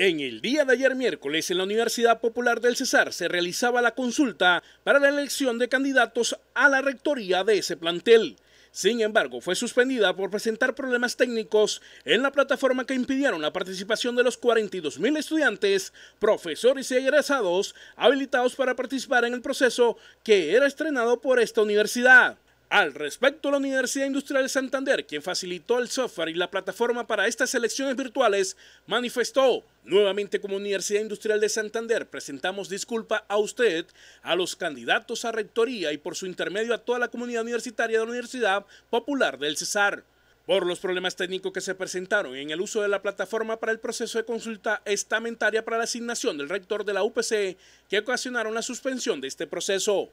En el día de ayer miércoles, en la Universidad Popular del Cesar se realizaba la consulta para la elección de candidatos a la rectoría de ese plantel. Sin embargo, fue suspendida por presentar problemas técnicos en la plataforma que impidieron la participación de los 42 mil estudiantes, profesores y egresados habilitados para participar en el proceso que era estrenado por esta universidad. Al respecto, la Universidad Industrial de Santander, quien facilitó el software y la plataforma para estas elecciones virtuales, manifestó, nuevamente como Universidad Industrial de Santander, presentamos disculpa a usted, a los candidatos a rectoría y por su intermedio a toda la comunidad universitaria de la Universidad Popular del Cesar por los problemas técnicos que se presentaron en el uso de la plataforma para el proceso de consulta estamentaria para la asignación del rector de la UPC que ocasionaron la suspensión de este proceso.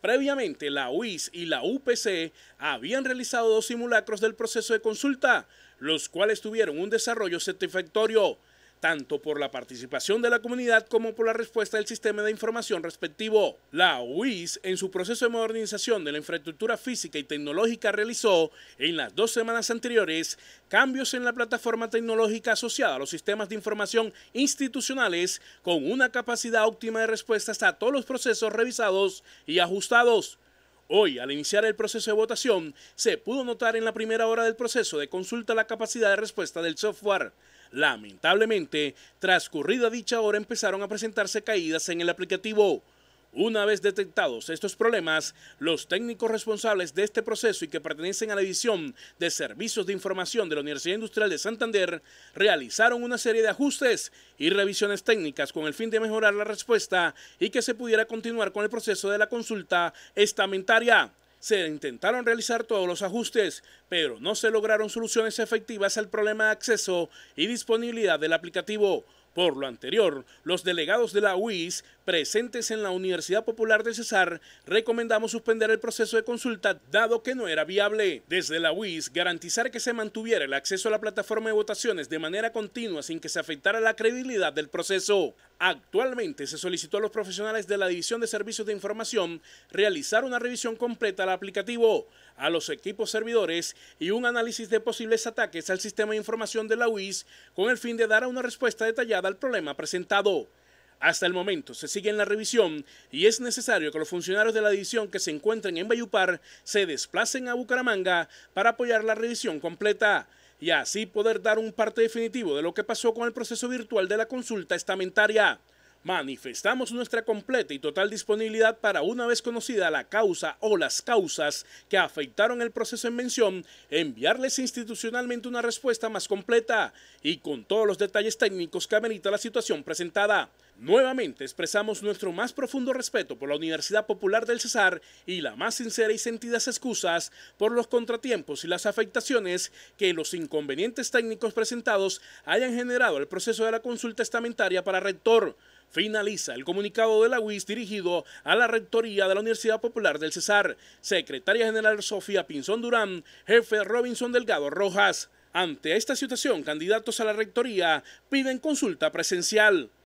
Previamente, la UIS y la UPC habían realizado dos simulacros del proceso de consulta, los cuales tuvieron un desarrollo satisfactorio tanto por la participación de la comunidad como por la respuesta del sistema de información respectivo. La UIS, en su proceso de modernización de la infraestructura física y tecnológica, realizó en las dos semanas anteriores cambios en la plataforma tecnológica asociada a los sistemas de información institucionales con una capacidad óptima de respuestas a todos los procesos revisados y ajustados. Hoy, al iniciar el proceso de votación, se pudo notar en la primera hora del proceso de consulta la capacidad de respuesta del software. Lamentablemente, transcurrida dicha hora empezaron a presentarse caídas en el aplicativo. Una vez detectados estos problemas, los técnicos responsables de este proceso y que pertenecen a la División de Servicios de Información de la Universidad Industrial de Santander realizaron una serie de ajustes y revisiones técnicas con el fin de mejorar la respuesta y que se pudiera continuar con el proceso de la consulta estamentaria. Se intentaron realizar todos los ajustes, pero no se lograron soluciones efectivas al problema de acceso y disponibilidad del aplicativo, por lo anterior, los delegados de la UIS presentes en la Universidad Popular de Cesar recomendamos suspender el proceso de consulta dado que no era viable. Desde la UIS, garantizar que se mantuviera el acceso a la plataforma de votaciones de manera continua sin que se afectara la credibilidad del proceso. Actualmente se solicitó a los profesionales de la División de Servicios de Información realizar una revisión completa al aplicativo, a los equipos servidores y un análisis de posibles ataques al sistema de información de la UIS con el fin de dar una respuesta detallada el problema presentado. Hasta el momento se sigue en la revisión y es necesario que los funcionarios de la división que se encuentren en Bayupar se desplacen a Bucaramanga para apoyar la revisión completa y así poder dar un parte definitivo de lo que pasó con el proceso virtual de la consulta estamentaria manifestamos nuestra completa y total disponibilidad para una vez conocida la causa o las causas que afectaron el proceso en mención, enviarles institucionalmente una respuesta más completa y con todos los detalles técnicos que amerita la situación presentada. Nuevamente expresamos nuestro más profundo respeto por la Universidad Popular del Cesar y la más sincera y sentidas excusas por los contratiempos y las afectaciones que los inconvenientes técnicos presentados hayan generado el proceso de la consulta estamentaria para rector. Finaliza el comunicado de la UIS dirigido a la Rectoría de la Universidad Popular del Cesar, Secretaria General Sofía Pinzón Durán, Jefe Robinson Delgado Rojas. Ante esta situación, candidatos a la Rectoría piden consulta presencial.